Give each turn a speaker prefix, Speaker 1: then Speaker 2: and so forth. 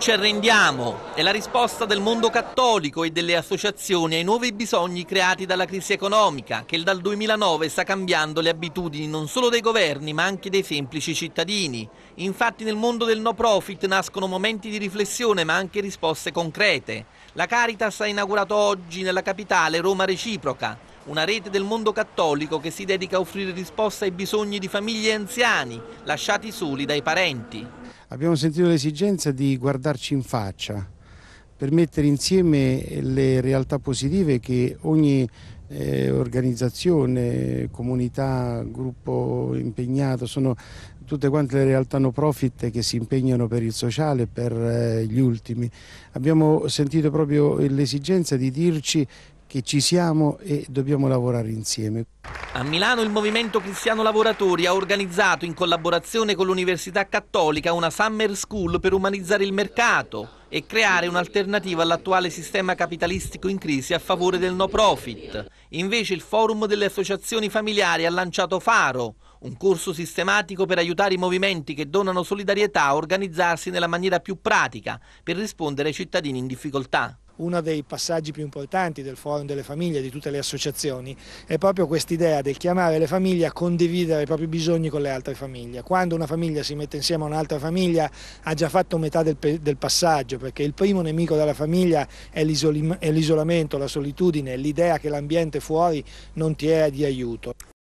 Speaker 1: Ci arrendiamo è la risposta del mondo cattolico e delle associazioni ai nuovi bisogni creati dalla crisi economica che dal 2009 sta cambiando le abitudini non solo dei governi ma anche dei semplici cittadini. Infatti nel mondo del no profit nascono momenti di riflessione ma anche risposte concrete. La Caritas ha inaugurato oggi nella capitale Roma Reciproca, una rete del mondo cattolico che si dedica a offrire risposte ai bisogni di famiglie e anziani lasciati soli dai parenti
Speaker 2: abbiamo sentito l'esigenza di guardarci in faccia per mettere insieme le realtà positive che ogni eh, organizzazione, comunità, gruppo impegnato, sono tutte quante le realtà no profit che si impegnano per il sociale, per eh, gli ultimi. Abbiamo sentito proprio l'esigenza di dirci che ci siamo e dobbiamo lavorare insieme.
Speaker 1: A Milano il Movimento Cristiano Lavoratori ha organizzato in collaborazione con l'Università Cattolica una Summer School per umanizzare il mercato e creare un'alternativa all'attuale sistema capitalistico in crisi a favore del no profit. Invece il Forum delle Associazioni Familiari ha lanciato Faro, un corso sistematico per aiutare i movimenti che donano solidarietà a organizzarsi nella maniera più pratica per rispondere ai cittadini in difficoltà
Speaker 3: uno dei passaggi più importanti del forum delle famiglie, di tutte le associazioni, è proprio quest'idea del chiamare le famiglie a condividere i propri bisogni con le altre famiglie. Quando una famiglia si mette insieme a un'altra famiglia ha già fatto metà del, del passaggio, perché il primo nemico della famiglia è l'isolamento, la solitudine, l'idea che l'ambiente fuori non ti è di aiuto.